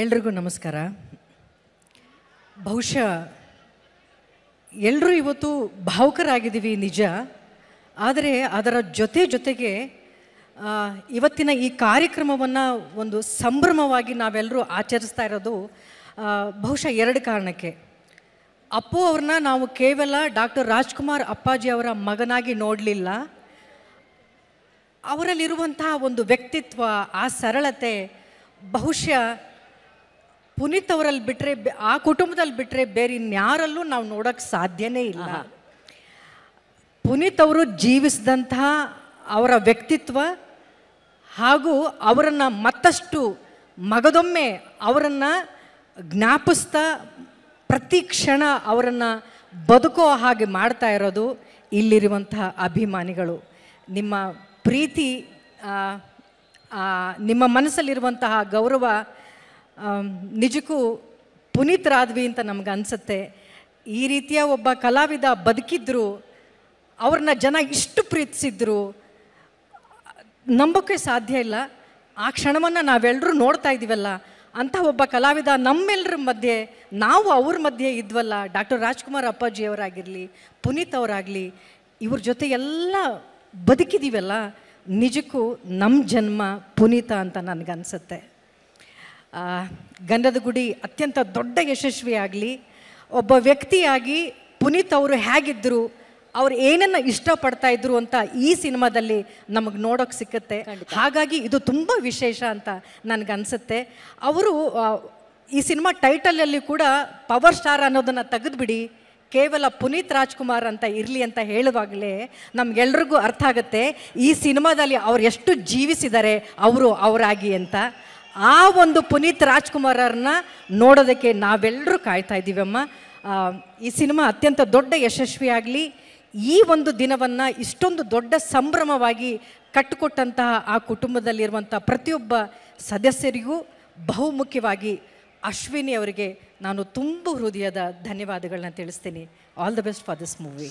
ಎಲ್ರಿಗೂ ನಮಸ್ಕಾರ ಬಹುಶಃ ಎಲ್ಲರೂ ಇವತ್ತು ಭಾವುಕರಾಗಿದ್ದೀವಿ ನಿಜ ಆದರೆ ಅದರ ಜೊತೆ ಜೊತೆಗೆ ಇವತ್ತಿನ ಈ ಕಾರ್ಯಕ್ರಮವನ್ನು ಒಂದು ಸಂಭ್ರಮವಾಗಿ ನಾವೆಲ್ಲರೂ ಆಚರಿಸ್ತಾ ಇರೋದು ಬಹುಶಃ ಎರಡು ಕಾರಣಕ್ಕೆ ಅಪ್ಪು ಅವ್ರನ್ನ ನಾವು ಕೇವಲ ಡಾಕ್ಟರ್ ರಾಜ್ಕುಮಾರ್ ಅಪ್ಪಾಜಿ ಅವರ ಮಗನಾಗಿ ನೋಡಲಿಲ್ಲ ಅವರಲ್ಲಿರುವಂತಹ ಒಂದು ವ್ಯಕ್ತಿತ್ವ ಆ ಸರಳತೆ ಬಹುಶಃ ಪುನೀತ್ ಅವರಲ್ಲಿ ಬಿಟ್ಟರೆ ಆ ಕುಟುಂಬದಲ್ಲಿ ಬಿಟ್ಟರೆ ಬೇರೆ ಇನ್ಯಾರಲ್ಲೂ ನಾವು ನೋಡೋಕ್ಕೆ ಸಾಧ್ಯನೇ ಇಲ್ಲ ಪುನೀತ್ ಅವರು ಜೀವಿಸಿದಂತಹ ಅವರ ವ್ಯಕ್ತಿತ್ವ ಹಾಗೂ ಅವರನ್ನು ಮತ್ತಷ್ಟು ಮಗದೊಮ್ಮೆ ಅವರನ್ನು ಜ್ಞಾಪಿಸ್ತಾ ಪ್ರತಿ ಕ್ಷಣ ಅವರನ್ನು ಬದುಕೋ ಹಾಗೆ ಮಾಡ್ತಾ ಇರೋದು ಇಲ್ಲಿರುವಂತಹ ಅಭಿಮಾನಿಗಳು ನಿಮ್ಮ ಪ್ರೀತಿ ನಿಮ್ಮ ಮನಸ್ಸಲ್ಲಿರುವಂತಹ ಗೌರವ ನಿಜಕ್ಕೂ ಪುನೀತ್ ರಾದ್ವಿ ಅಂತ ನಮ್ಗೆ ಅನಿಸುತ್ತೆ ಈ ರೀತಿಯ ಒಬ್ಬ ಕಲಾವಿದ ಬದುಕಿದ್ರು ಅವ್ರನ್ನ ಜನ ಇಷ್ಟು ಪ್ರೀತಿಸಿದ್ರು ನಂಬೋಕ್ಕೆ ಸಾಧ್ಯ ಇಲ್ಲ ಆ ಕ್ಷಣವನ್ನು ನಾವೆಲ್ಲರೂ ನೋಡ್ತಾ ಇದ್ದೀವಲ್ಲ ಅಂತ ಒಬ್ಬ ಕಲಾವಿದ ನಮ್ಮೆಲ್ಲರ ಮಧ್ಯೆ ನಾವು ಅವ್ರ ಮಧ್ಯೆ ಇದ್ವಲ್ಲ ಡಾಕ್ಟರ್ ರಾಜ್ಕುಮಾರ್ ಅಪ್ಪಾಜಿಯವರಾಗಿರಲಿ ಪುನೀತ್ ಅವರಾಗಲಿ ಇವ್ರ ಜೊತೆ ಎಲ್ಲ ಬದುಕಿದ್ದೀವಲ್ಲ ನಿಜಕ್ಕೂ ನಮ್ಮ ಜನ್ಮ ಪುನೀತ ಅಂತ ನನಗನ್ಸುತ್ತೆ ಗಂಧದ ಗುಡಿ ಅತ್ಯಂತ ದೊಡ್ಡ ಯಶಸ್ವಿಯಾಗಲಿ ಒಬ್ಬ ವ್ಯಕ್ತಿಯಾಗಿ ಪುನೀತ್ ಅವರು ಹೇಗಿದ್ದರು ಅವ್ರು ಏನನ್ನು ಇಷ್ಟಪಡ್ತಾ ಇದ್ರು ಅಂತ ಈ ಸಿನಿಮಾದಲ್ಲಿ ನಮಗೆ ನೋಡೋಕೆ ಸಿಕ್ಕುತ್ತೆ ಹಾಗಾಗಿ ಇದು ತುಂಬ ವಿಶೇಷ ಅಂತ ನನಗನ್ಸುತ್ತೆ ಅವರು ಈ ಸಿನಿಮಾ ಟೈಟಲಲ್ಲಿ ಕೂಡ ಪವರ್ ಸ್ಟಾರ್ ಅನ್ನೋದನ್ನು ತೆಗೆದುಬಿಡಿ ಕೇವಲ ಪುನೀತ್ ರಾಜ್ಕುಮಾರ್ ಅಂತ ಇರಲಿ ಅಂತ ಹೇಳುವಾಗಲೇ ನಮಗೆಲ್ರಿಗೂ ಅರ್ಥ ಆಗುತ್ತೆ ಈ ಸಿನಿಮಾದಲ್ಲಿ ಅವ್ರು ಎಷ್ಟು ಜೀವಿಸಿದ್ದಾರೆ ಅವರು ಅವರಾಗಿ ಅಂತ ಆ ಒಂದು ಪುನೀತ್ ರಾಜ್ಕುಮಾರನ್ನ ನೋಡೋದಕ್ಕೆ ನಾವೆಲ್ಲರೂ ಕಾಯ್ತಾ ಇದ್ದೀವಮ್ಮ ಈ ಸಿನಿಮಾ ಅತ್ಯಂತ ದೊಡ್ಡ ಯಶಸ್ವಿಯಾಗಲಿ ಈ ಒಂದು ದಿನವನ್ನು ಇಷ್ಟೊಂದು ದೊಡ್ಡ ಸಂಭ್ರಮವಾಗಿ ಕಟ್ಟಿಕೊಟ್ಟಂತಹ ಆ ಕುಟುಂಬದಲ್ಲಿರುವಂಥ ಪ್ರತಿಯೊಬ್ಬ ಸದಸ್ಯರಿಗೂ ಬಹುಮುಖ್ಯವಾಗಿ ಅಶ್ವಿನಿ ಅವರಿಗೆ ನಾನು ತುಂಬ ಹೃದಯದ ಧನ್ಯವಾದಗಳನ್ನ ತಿಳಿಸ್ತೀನಿ all the best for this movie